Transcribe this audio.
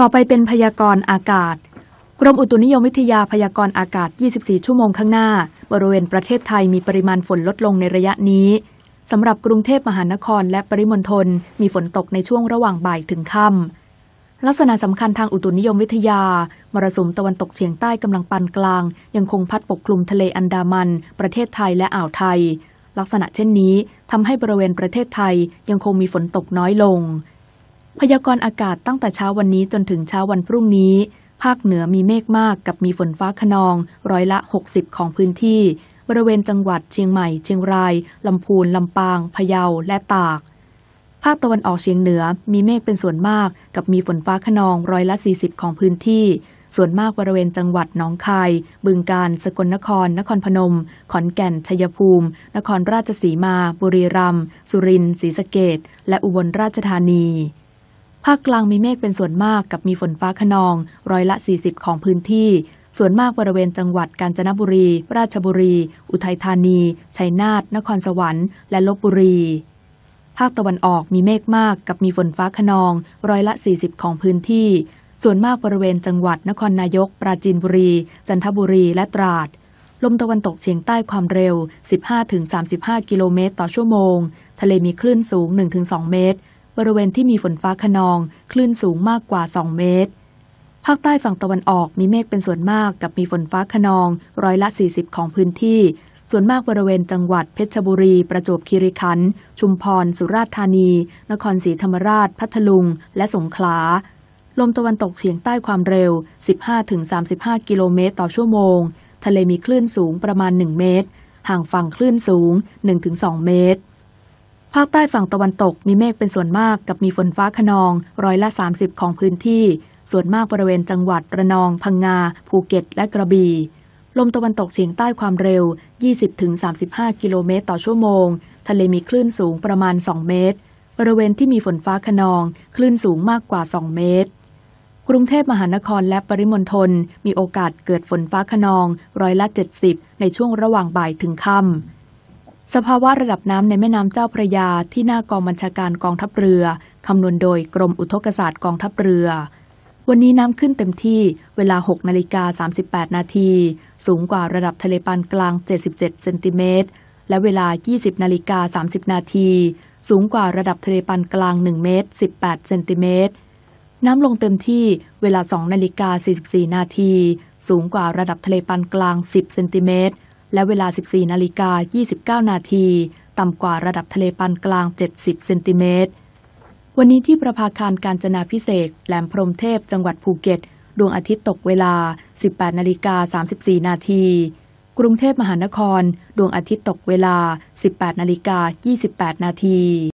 ต่อไปเป็นพยากรณ์อากาศ กรมอุตุนิยมวิทยาพยากรณ์อากาศ 24 ชั่วโมงข้างหน้า บริเวณประเทศไทยมีปริมาณฝนลดลงในระยะนี้ สำหรับกรุงเทพมหานครและปริมณฑลมีฝนตกในช่วงระหว่างบ่ายถึงค่ำ ลักษณะสำคัญทางอุตุนิยมวิทยา มรสุมตะวันตกเฉียงใต้กำลังปานกลาง ยังคงพัดปกคลุมทะเลอันดามัน ประเทศไทยและอ่าวไทย ลักษณะเช่นนี้ทำให้บริเวณประเทศไทยยังคงมีฝนตกน้อยลงพยากรณ์อากาศตั้งแต่เช้าวันนี้จนถึงเช้าวันพรุ่งนี้ ภาคเหนือมีเมฆมากกับมีฝนฟ้าขนอง ร้อยละ60ของพื้นที่ บริเวณจังหวัดเชียงใหม่เชียงรายลำพูนลำปางพะเยา และตาก ภาคตะวันออกเฉียงเหนือ มีเมฆเป็นส่วนมากกับมีฝนฟ้าขนอง ร้อยละ 40 ของพื้นที่ ส่วนมากบริเวณจังหวัดหนองคายบึงการสกลนคร นครพนม ขอนแก่นชัยภูมิ นครราชสีมา บุรีรัมย์สุรินทร์ศรีสะเกดและอุบลราชธานีภาคกลางมีเมฆเป็นส่วนมากกับมีฝนฟ้าขนอง ร้อยละ 40 ของพื้นที่ ส่วนมากบริเวณจังหวัดกาญจนบุรีราชบุรีอุทัยธานีชัยนาทนครสวรรค์และลบบุรี ภาคตะวันออกมีเมฆมากกับมีฝนฟ้าขนองร้อยละ 40 ของพื้นที่ ส่วนมากบริเวณจังหวัดนครนายกปราจีนบุรี จันทบุรีและตราดลมตะวันตกเฉียงใต้ความเร็ว 15-35 กิโลเมตรต่อชั่วโมง ทะเลมีคลื่นสูง 1-2 เมตรบริเวณที่มีฝนฟ้าขนอง คลื่นสูงมากกว่า 2 เมตร ภาคใต้ฝั่งตะวันออกมีเมฆเป็นส่วนมากกับมีฝนฟ้าขนอง ร้อยละ 40 ของพื้นที่ ส่วนมากบริเวณจังหวัดเพชรบุรี ประจวบคีรีขันธ์ ชุมพร สุราษฎร์ธานี นครศรีธรรมราช พัทลุง และสงขลา ลมตะวันตกเฉียงใต้ความเร็ว 15-35 กิโลเมตรต่อชั่วโมง ทะเลมีคลื่นสูงประมาณ 1 เมตร ห่างฝั่งคลื่นสูง 1-2 เมตรภาคใต้ฝั่งตะวันตกมีเมฆเป็นส่วนมากกับมีฝนฟ้าขนองร้อยละ 30 ของพื้นที่ ส่วนมากบริเวณจังหวัด ระนอง พังงา ภูเก็ต และกระบี่ ลมตะวันตกเฉียงใต้ความเร็ว 20-35 กิโลเมตรต่อชั่วโมง ทะเลมีคลื่นสูงประมาณ 2 เมตรบริเวณที่มีฝนฟ้าขนอง คลื่นสูงมากกว่า 2 เมตร กรุงเทพมหานครและปริมณฑลมีโอกาสเกิดฝนฟ้าขนองร้อยละ 70 ในช่วงระหว่างบ่ายถึงค่ำสภาวะระดับน้ำในแม่น้ำเจ้าพระยาที่หน้ากองบัญชาการกองทัพเรือคำนวณโดยกรมอุทกศาสตร์กองทัพเรือ วันนี้น้ำขึ้นเต็มที่ เวลา 6 นาฬิกา 38 นาที สูงกว่าระดับทะเลปานกลาง 77เซนติเมตรและเวลา 20 นาฬิกา 30 นาที สูงกว่าระดับทะเลปานกลาง1เมตร 18 เซนติเมตร น้ำลงเต็มที่ เวลา 2 นาฬิกา 44 นาที สูงกว่าระดับทะเลปานกลาง 10 เซนติเมตรและเวลา 14 นาฬิกา 29 นาที ต่ำกว่าระดับทะเลปานกลาง 70 เซนติเมตร วันนี้ที่ประภาคารการจนาพิเศษ แหลมพรมเทพ จังหวัดภูเก็ต ดวงอาทิตย์ตกเวลา 18 นาฬิกา 34 นาที กรุงเทพมหานคร ดวงอาทิตย์ตกเวลา 18 นาฬิกา 28 นาที